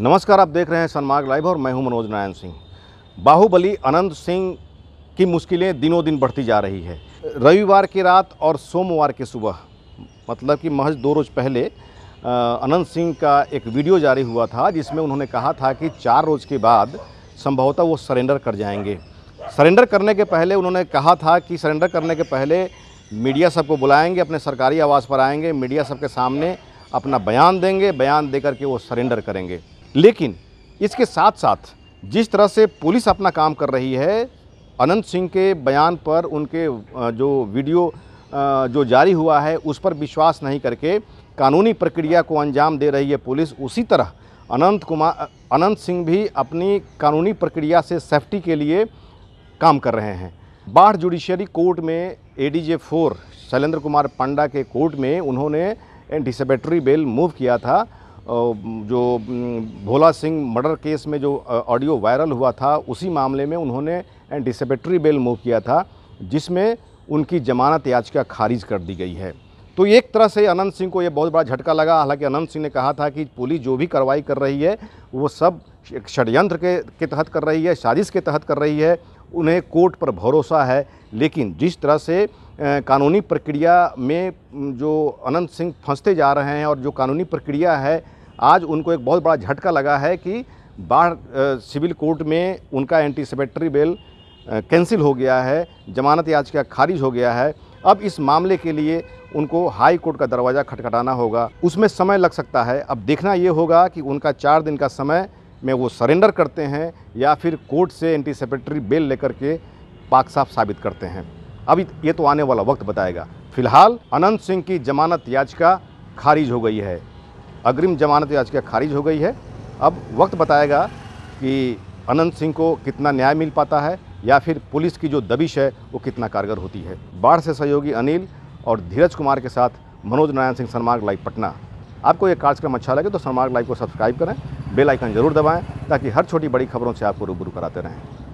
नमस्कार आप देख रहे हैं सनमार्ग लाइव और मैं हूं मनोज नारायण सिंह बाहुबली अनंत सिंह की मुश्किलें दिनों दिन बढ़ती जा रही है रविवार की रात और सोमवार की सुबह मतलब कि महज दो रोज़ पहले अनंत सिंह का एक वीडियो जारी हुआ था जिसमें उन्होंने कहा था कि चार रोज़ के बाद संभवतः वो सरेंडर कर जाएंगे सरेंडर करने के पहले उन्होंने कहा था कि सरेंडर करने के पहले मीडिया सबको बुलाएंगे अपने सरकारी आवास पर आएंगे मीडिया सबके सामने अपना बयान देंगे बयान देकर के वो सरेंडर करेंगे लेकिन इसके साथ साथ जिस तरह से पुलिस अपना काम कर रही है अनंत सिंह के बयान पर उनके जो वीडियो जो जारी हुआ है उस पर विश्वास नहीं करके कानूनी प्रक्रिया को अंजाम दे रही है पुलिस उसी तरह अनंत कुमार अनंत सिंह भी अपनी कानूनी प्रक्रिया से सेफ्टी के लिए काम कर रहे हैं बाढ़ जुडिशरी कोर्ट में A D J four Shailendra Kumar Panda के कोर्ट में उन्होंने एंटीसेबेटरी बेल मूव किया था जो भोला सिंह मर्डर केस में जो ऑडियो वायरल हुआ था उसी मामले में उन्होंने एंटीसिपेटरी बेल मूव किया था जिसमें उनकी जमानत याचिका खारिज कर दी गई है तो एक तरह से अनंत सिंह को यह बहुत बड़ा झटका लगा हालांकि अनंत सिंह ने कहा था कि पुलिस जो भी कार्रवाई कर रही है वो सब षडयंत्र के के तहत कर रही है साजिश के तहत कर रही है उन्हें कोर्ट पर भरोसा है लेकिन जिस तरह से कानूनी प्रक्रिया में जो अनंत सिंह फंसते जा रहे हैं और जो कानूनी प्रक्रिया है आज उनको एक बहुत बड़ा झटका लगा है कि बाढ़ सिविल कोर्ट में उनका एंटीसिपेटरी बेल कैंसिल हो गया है जमानत याचिका खारिज हो गया है अब इस मामले के लिए उनको हाई कोर्ट का दरवाज़ा खटखटाना होगा उसमें समय लग सकता है अब देखना ये होगा कि उनका चार दिन का समय में वो सरेंडर करते हैं या फिर कोर्ट से एंटीसिपेटरी बेल लेकर के पाक साफ साबित करते हैं अब ये तो आने वाला वक्त बताएगा फिलहाल अनंत सिंह की जमानत याचिका खारिज हो गई है अग्रिम जमानत याचिका खारिज हो गई है अब वक्त बताएगा कि अनंत सिंह को कितना न्याय मिल पाता है या फिर पुलिस की जो दबिश है वो कितना कारगर होती है बाढ़ से सहयोगी अनिल और धीरज कुमार के साथ मनोज नारायण सिंह सनमार्ग लाइव पटना आपको ये कार्यक्रम अच्छा लगे तो सनमार्ग लाइव को सब्सक्राइब करें बेल आइकन जरूर दबाएं ताकि हर छोटी बड़ी खबरों से आपको रूबरू कराते रहें